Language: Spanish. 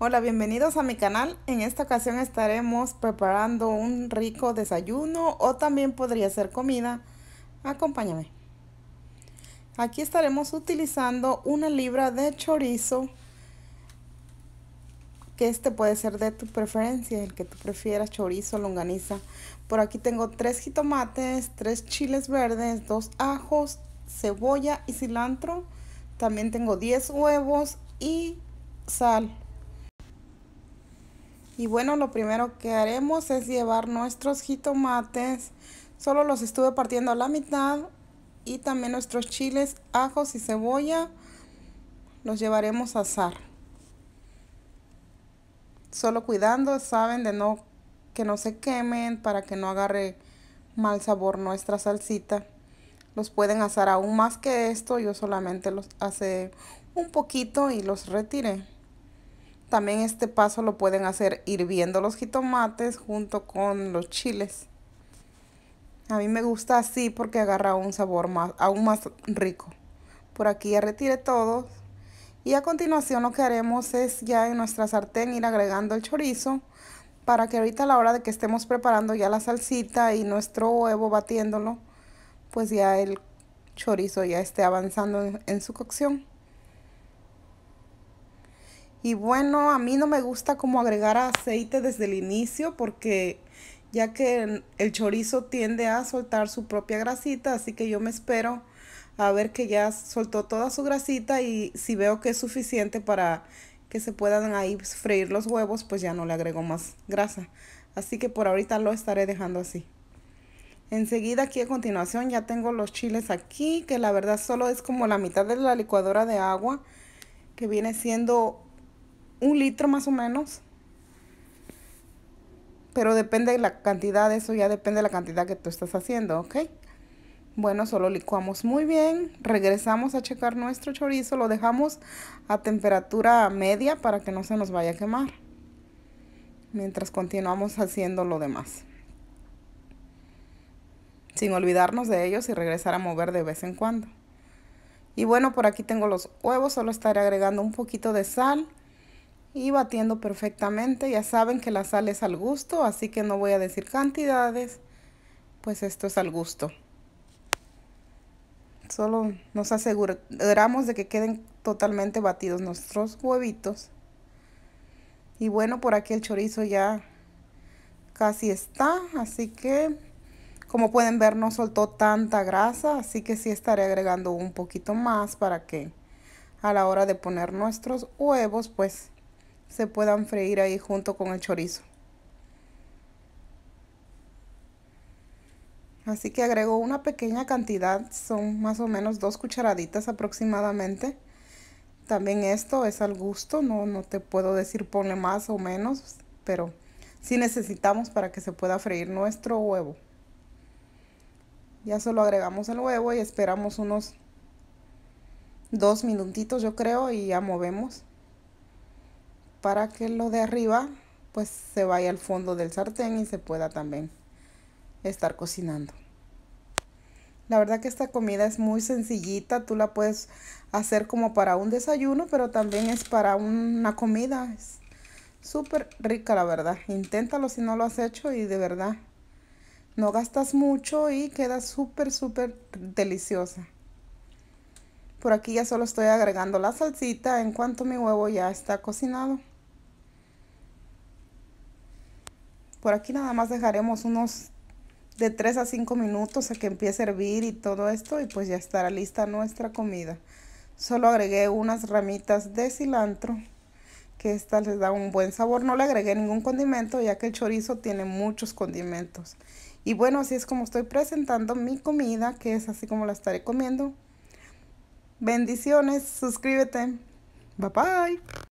Hola, bienvenidos a mi canal. En esta ocasión estaremos preparando un rico desayuno o también podría ser comida. Acompáñame. Aquí estaremos utilizando una libra de chorizo, que este puede ser de tu preferencia, el que tú prefieras, chorizo, longaniza. Por aquí tengo tres jitomates, tres chiles verdes, dos ajos, cebolla y cilantro. También tengo 10 huevos y sal. Y bueno, lo primero que haremos es llevar nuestros jitomates. Solo los estuve partiendo a la mitad. Y también nuestros chiles, ajos y cebolla. Los llevaremos a asar. Solo cuidando, saben, de no que no se quemen para que no agarre mal sabor nuestra salsita. Los pueden asar aún más que esto. Yo solamente los hace un poquito y los retiré. También este paso lo pueden hacer hirviendo los jitomates junto con los chiles. A mí me gusta así porque agarra un sabor más, aún más rico. Por aquí ya retire todo. Y a continuación lo que haremos es ya en nuestra sartén ir agregando el chorizo para que ahorita a la hora de que estemos preparando ya la salsita y nuestro huevo batiéndolo, pues ya el chorizo ya esté avanzando en su cocción. Y bueno, a mí no me gusta como agregar aceite desde el inicio porque ya que el chorizo tiende a soltar su propia grasita, así que yo me espero a ver que ya soltó toda su grasita y si veo que es suficiente para que se puedan ahí freír los huevos, pues ya no le agrego más grasa. Así que por ahorita lo estaré dejando así. Enseguida aquí a continuación ya tengo los chiles aquí, que la verdad solo es como la mitad de la licuadora de agua, que viene siendo un litro más o menos. Pero depende de la cantidad, eso ya depende de la cantidad que tú estás haciendo, ¿ok? Bueno, solo licuamos muy bien. Regresamos a checar nuestro chorizo. Lo dejamos a temperatura media para que no se nos vaya a quemar. Mientras continuamos haciendo lo demás. Sin olvidarnos de ellos y regresar a mover de vez en cuando. Y bueno, por aquí tengo los huevos. Solo estaré agregando un poquito de sal y batiendo perfectamente. Ya saben que la sal es al gusto, así que no voy a decir cantidades, pues esto es al gusto. Solo nos aseguramos de que queden totalmente batidos nuestros huevitos. Y bueno, por aquí el chorizo ya casi está, así que como pueden ver no soltó tanta grasa, así que sí estaré agregando un poquito más para que a la hora de poner nuestros huevos, pues se puedan freír ahí junto con el chorizo. Así que agrego una pequeña cantidad, son más o menos dos cucharaditas aproximadamente. También esto es al gusto, no, no te puedo decir ponle más o menos, pero si necesitamos para que se pueda freír nuestro huevo. Ya solo agregamos el huevo y esperamos unos dos minutitos yo creo y ya movemos para que lo de arriba pues se vaya al fondo del sartén y se pueda también estar cocinando. La verdad que esta comida es muy sencillita, tú la puedes hacer como para un desayuno, pero también es para una comida. Es súper rica la verdad. Inténtalo si no lo has hecho y de verdad no gastas mucho y queda súper, súper deliciosa. Por aquí ya solo estoy agregando la salsita en cuanto mi huevo ya está cocinado. Por aquí nada más dejaremos unos de 3 a 5 minutos a que empiece a hervir y todo esto y pues ya estará lista nuestra comida. Solo agregué unas ramitas de cilantro que esta les da un buen sabor. No le agregué ningún condimento ya que el chorizo tiene muchos condimentos. Y bueno, así es como estoy presentando mi comida, que es así como la estaré comiendo. Bendiciones, suscríbete. Bye bye.